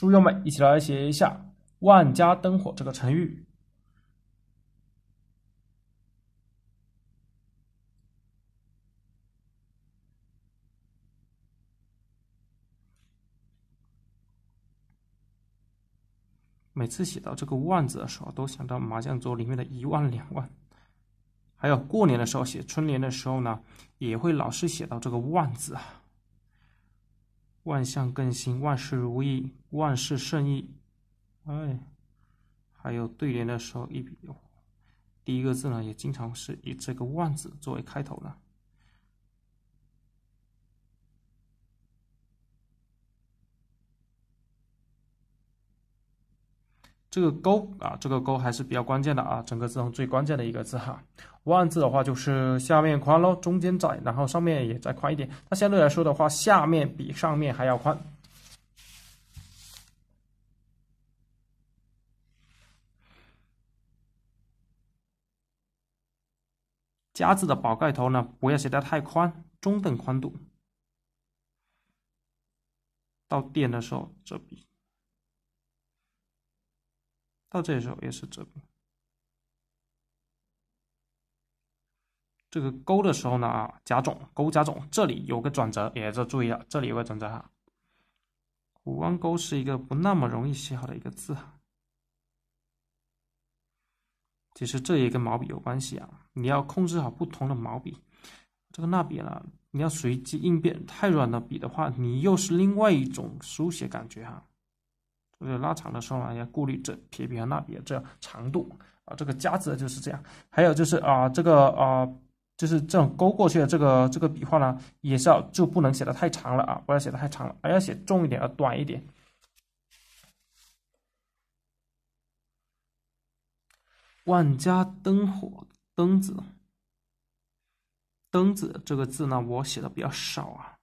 书友们，一起来写一下“万家灯火”这个成语。每次写到这个“万”字的时候，都想到麻将桌里面的一万、两万。还有过年的时候写春联的时候呢，也会老是写到这个“万”字啊。万象更新，万事如意，万事胜意。哎，还有对联的时候，一笔第一个字呢，也经常是以这个“万”字作为开头的。这个勾啊，这个勾还是比较关键的啊，整个字中最关键的一个字哈。万字的话就是下面宽喽，中间窄，然后上面也再宽一点。它相对来说的话，下面比上面还要宽。夹字的宝盖头呢，不要写的太宽，中等宽度。到点的时候这笔。到这时候也是这个，这个勾的时候呢啊，加重，勾加重，这里有个转折，也是注意了，这里有个转折哈。五弯勾是一个不那么容易写好的一个字哈。其实这也跟毛笔有关系啊，你要控制好不同的毛笔，这个捺笔呢，你要随机应变，太软的笔的话，你又是另外一种书写感觉哈。就是拉长的时候呢，要顾虑这撇笔和捺笔这长度啊。这个夹子就是这样。还有就是啊，这个啊，就是这种勾过去的这个这个笔画呢，也是要就不能写的太长了啊，不要写的太长了，还要写重一点，要短一点。万家灯火，灯子，灯子这个字呢，我写的比较少啊。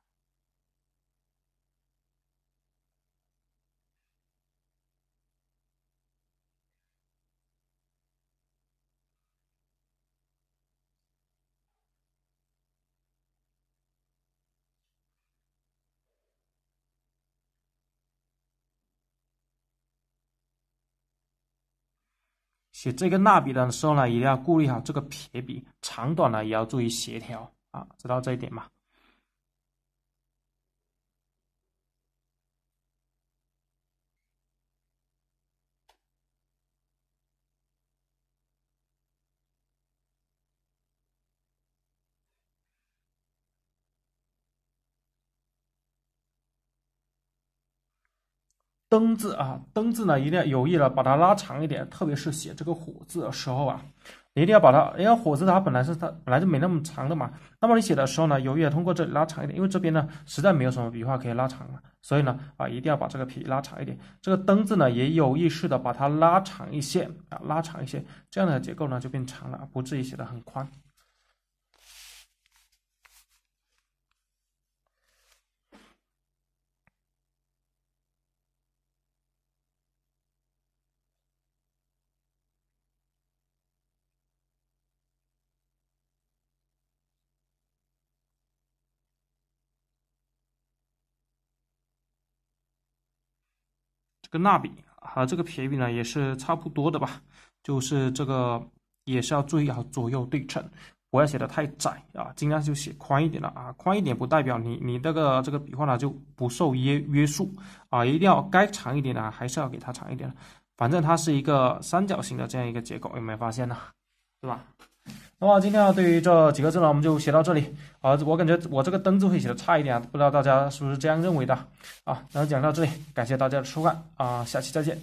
写这个捺笔的时候呢，一定要顾虑好这个撇笔长短呢，也要注意协调啊，知道这一点吗？灯字啊，灯字呢一定要有意的把它拉长一点，特别是写这个火字的时候啊，你一定要把它，因为火字它本来是它本来就没那么长的嘛。那么你写的时候呢，有意的通过这里拉长一点，因为这边呢实在没有什么笔画可以拉长了，所以呢啊一定要把这个撇拉长一点。这个灯字呢也有意识的把它拉长一些啊，拉长一些，这样的结构呢就变长了，不至于写的很宽。蜡笔啊，这个撇笔呢也是差不多的吧，就是这个也是要注意好左右对称，不要写的太窄啊，尽量就写宽一点了啊，宽一点不代表你你那个这个笔画呢就不受约约束啊，一定要该长一点的还是要给它长一点，反正它是一个三角形的这样一个结构，有没有发现呢？对吧？那么今天对于这几个字呢，我们就写到这里啊。我感觉我这个灯字会写的差一点啊，不知道大家是不是这样认为的啊？然后讲到这里，感谢大家的收看啊，下期再见。